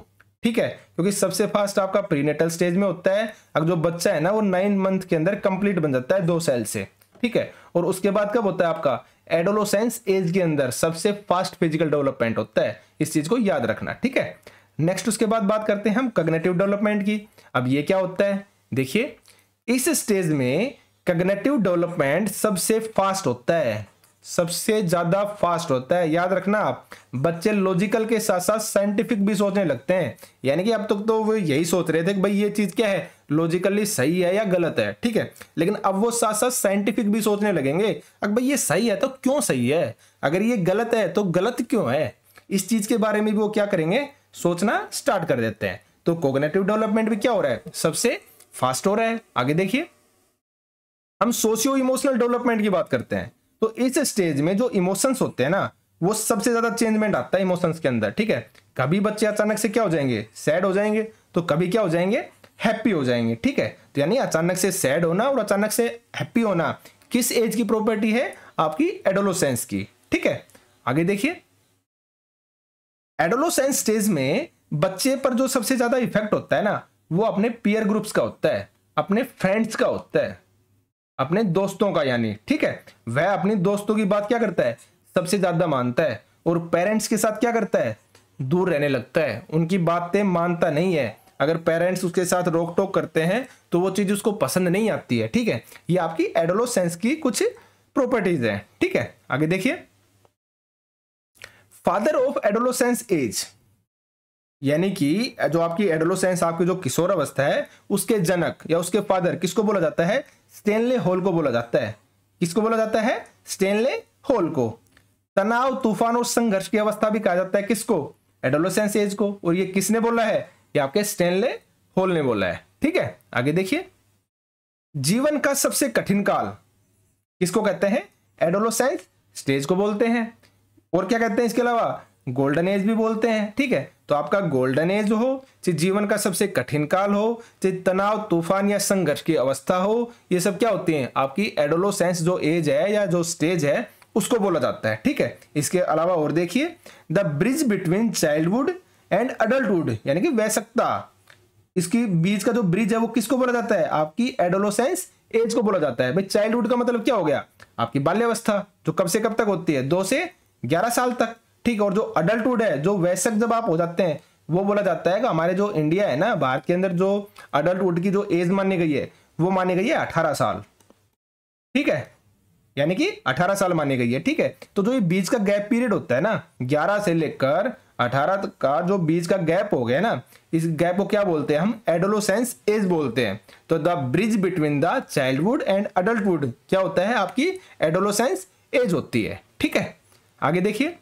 Speaker 1: ठीक है क्योंकि सबसे फास्ट आपका प्रीनेटल स्टेज में होता है अगर जो बच्चा है ना वो नाइन मंथ के अंदर कंप्लीट बन जाता है दो सेल से ठीक है और उसके बाद कब होता है आपका एडोलोसेंस एज के अंदर सबसे फास्ट फिजिकल डेवलपमेंट होता है इस चीज को याद रखना ठीक है नेक्स्ट उसके बाद बात करते हैं हम कग्नेटिव डेवलपमेंट की अब ये क्या होता है देखिए इस स्टेज में कग्नेटिव डेवलपमेंट सबसे फास्ट होता है सबसे ज़्यादा फास्ट होता है याद रखना आप बच्चे लॉजिकल के साथ साथ साइंटिफिक भी सोचने लगते हैं यानी कि अब तक तो वो यही सोच रहे थे कि भाई ये चीज़ क्या है लॉजिकली सही है या गलत है ठीक है लेकिन अब वो साथ साथ साइंटिफिक भी सोचने लगेंगे अगर भाई ये सही है तो क्यों सही है अगर ये गलत है तो गलत क्यों है इस चीज़ के बारे में भी वो क्या करेंगे सोचना स्टार्ट कर देते हैं तो कोगनेटिव डेवलपमेंट भी क्या हो रहा है सबसे फास्ट हो रहा है आगे देखिए हम सोशियो इमोशनल डेवलपमेंट की बात करते हैं तो इस स्टेज में जो इमोशंस होते हैं ना वो सबसे ज्यादा चेंजमेंट आता है इमोशंस के अंदर ठीक है कभी बच्चे अचानक से क्या हो जाएंगे सैड हो जाएंगे तो कभी क्या हो जाएंगे हैप्पी हो जाएंगे ठीक है तो यानी अचानक से सैड होना और अचानक से हैप्पी होना किस एज की प्रॉपर्टी है आपकी एडोलोसेंस की ठीक है आगे देखिए एडोलोसेंस स्टेज में बच्चे पर जो सबसे ज्यादा इफेक्ट होता है ना वो अपने पीयर ग्रुप्स का होता है अपने फ्रेंड्स का होता है अपने दोस्तों का यानी ठीक है वह अपने दोस्तों की बात क्या करता है सबसे ज्यादा मानता है और पेरेंट्स के साथ क्या करता है दूर रहने लगता है उनकी बातें मानता नहीं है अगर पेरेंट्स उसके साथ रोक टोक करते हैं तो वो चीज़ उसको पसंद नहीं आती है ठीक है ये आपकी एडोलोसेंस की कुछ प्रॉपर्टीज है ठीक है आगे देखिए फादर ऑफ एडोलोसेंस एज यानी कि जो आपकी एडोलोसेंस आपकी जो किशोर अवस्था है उसके जनक या उसके फादर किसको बोला जाता है स्टेनले होल को बोला जाता है किसको बोला जाता है स्टेनले होल को तनाव तूफान और संघर्ष की अवस्था भी कहा जाता है किसको एडोलोसेंस एज को और ये किसने बोला है ये आपके स्टेनले होल ने बोला है ठीक है आगे देखिए जीवन का सबसे कठिन काल किसको कहते हैं एडोलोसेंस स्टेज को बोलते हैं और क्या कहते हैं इसके अलावा गोल्डन एज भी बोलते हैं ठीक है तो आपका गोल्डन एज हो चाहे जीवन का सबसे कठिन काल हो चाहे तनाव तूफान या संघर्ष की अवस्था हो ये सब क्या होती हैं आपकी एडोलोसेंस जो एज है या जो स्टेज है उसको बोला जाता है ठीक है इसके अलावा और देखिए the bridge between childhood and adulthood यानी कि वैसकता इसकी बीच का जो ब्रिज है वो किसको बोला जाता है आपकी एडोलोसेंस एज को बोला जाता है भाई चाइल्डहुड का मतलब क्या हो गया आपकी बाल्यावस्था जो कब से कब तक होती है दो से ग्यारह साल तक ठीक है और जो अडल्टुड है जो वैश्यक जब आप हो जाते हैं वो बोला जाता है कि हमारे जो इंडिया है ना भारत के अंदर जो अडल्टुड की जो एज मानी गई है वो मानी गई है अठारह साल ठीक है यानी कि अठारह साल मानी गई है ठीक है तो जो ये बीच का गैप पीरियड होता है ना ग्यारह से लेकर अठारह का जो बीच का गैप हो गया ना इस गैप को क्या बोलते हैं हम एडोलोसेंस एज बोलते हैं तो the bridge between the childhood and adulthood क्या होता है आपकी एडोलोसेंस एज होती है ठीक है आगे देखिए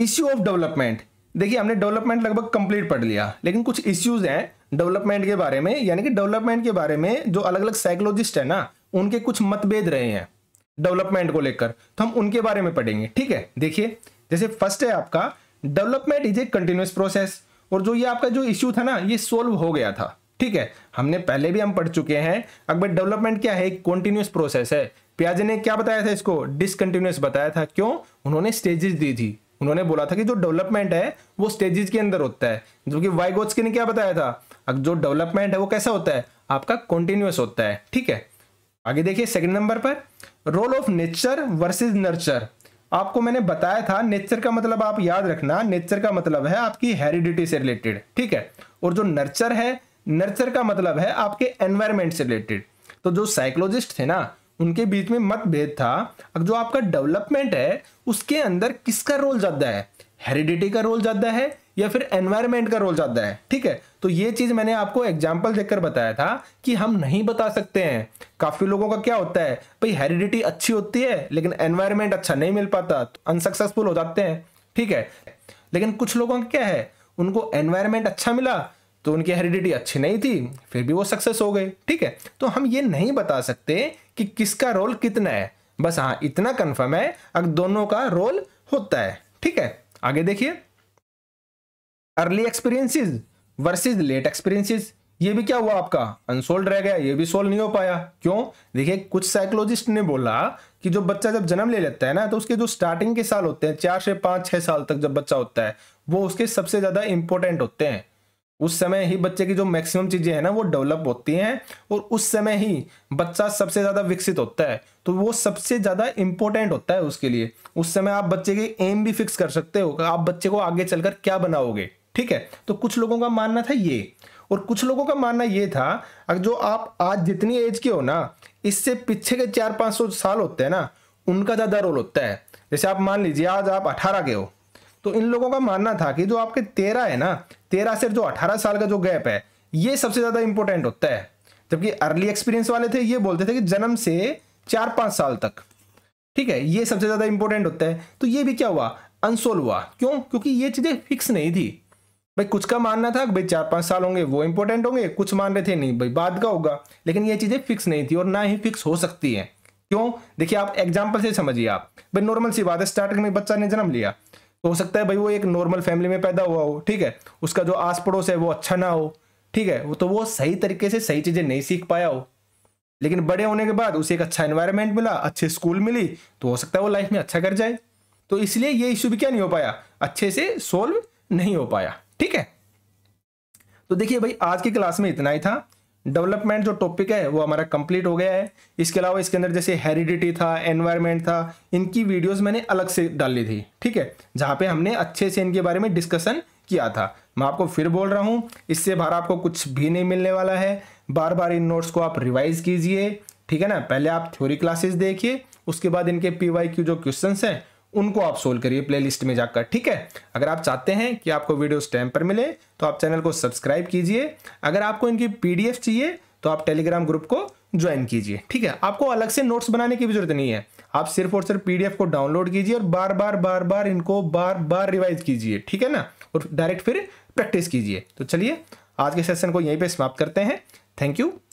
Speaker 1: इश्यू ऑफ डेवलपमेंट देखिए हमने डेवलपमेंट लगभग कंप्लीट पढ़ लिया लेकिन कुछ इश्यूज हैं डेवलपमेंट के बारे में यानी कि डेवलपमेंट के बारे में जो अलग अलग साइकोलॉजिस्ट है ना उनके कुछ मतभेद रहे हैं डेवलपमेंट को लेकर तो हम उनके बारे में पढ़ेंगे ठीक है देखिए जैसे फर्स्ट है आपका development is a continuous process और जो ये आपका जो इश्यू था ना ये सोल्व हो गया था ठीक है हमने पहले भी हम पढ़ चुके हैं अकबर डेवलपमेंट क्या है एक कॉन्टिन्यूस प्रोसेस है प्याजे ने क्या बताया था इसको डिसकंटिन्यूस बताया था क्यों उन्होंने स्टेजेस दी थी उन्होंने बोला था कि जो डेवलपमेंट है वो स्टेजेस के अंदर होता है जबकि वाई गोत्सकी ने क्या बताया था अब जो डेवलपमेंट है वो कैसा होता है आपका कॉन्टिन्यूस होता है ठीक है आगे देखिए सेकंड नंबर पर role of nature versus nurture आपको मैंने बताया था नेचर का मतलब आप याद रखना नेचर का मतलब है आपकी हेरिडिटी से रिलेटेड ठीक है और जो नर्चर है नर्चर का मतलब है आपके एनवायरमेंट से रिलेटेड तो जो साइकोलॉजिस्ट थे ना उनके बीच में मतभेद था अब जो आपका डेवलपमेंट है उसके अंदर किसका रोल ज़्यादा है हेरिडिटी का रोल ज़्यादा है या फिर एनवायरमेंट का रोल ज़्यादा है ठीक है तो ये चीज़ मैंने आपको एग्जाम्पल देकर बताया था कि हम नहीं बता सकते हैं काफ़ी लोगों का क्या होता है भाई हेरिडिटी अच्छी होती है लेकिन एनवायरमेंट अच्छा नहीं मिल पाता तो अनसक्सेसफुल हो जाते हैं ठीक है लेकिन कुछ लोगों का क्या है उनको एनवायरमेंट अच्छा मिला तो उनकी हेरिडिटी अच्छी नहीं थी फिर भी वो सक्सेस हो गए ठीक है तो हम ये नहीं बता सकते कि किसका रोल कितना है बस हाँ इतना कंफर्म है अगर दोनों का रोल होता है ठीक है आगे देखिए early experiences versus late experiences ये भी क्या हुआ आपका अनसोल्ड रह गया ये भी सोल्व नहीं हो पाया क्यों देखिए कुछ साइकोलॉजिस्ट ने बोला कि जो बच्चा जब जन्म ले लेता है ना तो उसके जो स्टार्टिंग के साल होते हैं चार से पांच छह साल तक जब बच्चा होता है वो उसके सबसे ज़्यादा इंपॉर्टेंट होते हैं उस समय ही बच्चे की जो मैक्सिमम चीज़ें हैं ना वो डेवलप होती हैं और उस समय ही बच्चा सबसे ज़्यादा विकसित होता है तो वो सबसे ज़्यादा इम्पोर्टेंट होता है उसके लिए उस समय आप बच्चे के एम भी फिक्स कर सकते हो आप बच्चे को आगे चलकर क्या बनाओगे ठीक है तो कुछ लोगों का मानना था ये और कुछ लोगों का मानना ये था अगर जो आप आज जितनी एज के हो ना इससे पीछे के चार पाँच सौ साल होते हैं ना उनका ज़्यादा रोल होता है जैसे आप मान लीजिए आज आप अठारह के हो तो इन लोगों का मानना था कि जो आपके तेरह है ना तेरह से जो अठारह साल का जो गैप है ये सबसे ज्यादा इंपॉर्टेंट होता है जबकि अर्ली एक्सपीरियंस वाले थे ये बोलते थे कि जन्म से चार पांच साल तक ठीक है ये सबसे ज्यादा इंपॉर्टेंट होता है तो ये भी क्या हुआ अनसोल्व हुआ क्यों क्योंकि ये चीजें फिक्स नहीं थी भाई कुछ का मानना था भाई चार पांच साल होंगे वो इंपॉर्टेंट होंगे कुछ मान रहे थे नहीं भाई बाद का होगा लेकिन ये चीज़ें फिक्स नहीं थी और ना ही फिक्स हो सकती है क्यों देखिए आप एग्जाम्पल से समझिए आप भाई नॉर्मल सी बात है स्टार्टिंग में बच्चा ने जन्म लिया तो हो सकता है भाई वो एक नॉर्मल फैमिली में पैदा हुआ हो ठीक है उसका जो आस पड़ोस है वो अच्छा ना हो ठीक है वो तो वो सही तरीके से सही चीज़ें नहीं सीख पाया हो लेकिन बड़े होने के बाद उसे एक अच्छा इन्वायरमेंट मिला अच्छे स्कूल मिली तो हो सकता है वो लाइफ में अच्छा कर जाए तो इसलिए ये इश्यू भी क्या नहीं हो पाया अच्छे से सोल्व नहीं हो पाया ठीक है तो देखिए भाई आज की क्लास में इतना ही था डेवलपमेंट जो टॉपिक है वो हमारा कंप्लीट हो गया है इसके अलावा इसके अंदर जैसे हेरिडिटी था एनवायरमेंट था इनकी वीडियोस मैंने अलग से डाली थी ठीक है जहाँ पे हमने अच्छे से इनके बारे में डिस्कशन किया था मैं आपको फिर बोल रहा हूँ इससे बाहर आपको कुछ भी नहीं मिलने वाला है बार बार इन नोट्स को आप रिवाइज कीजिए ठीक है ना पहले आप थ्योरी क्लासेस देखिए उसके बाद इनके पी जो क्वेश्चन हैं उनको आप सोल्व करिए प्लेलिस्ट में जाकर ठीक है अगर आप चाहते हैं कि आपको वीडियो टाइम पर मिले तो आप चैनल को सब्सक्राइब कीजिए अगर आपको इनकी पीडीएफ चाहिए तो आप टेलीग्राम ग्रुप को ज्वाइन कीजिए ठीक है आपको अलग से नोट्स बनाने की भी जरूरत नहीं है आप सिर्फ और सिर्फ पीडीएफ को डाउनलोड कीजिए और बार बार बार बार इनको बार बार रिवाइज कीजिए ठीक है ना और डायरेक्ट फिर प्रैक्टिस कीजिए तो चलिए आज के सेशन को यहीं पे समाप्त करते हैं थैंक यू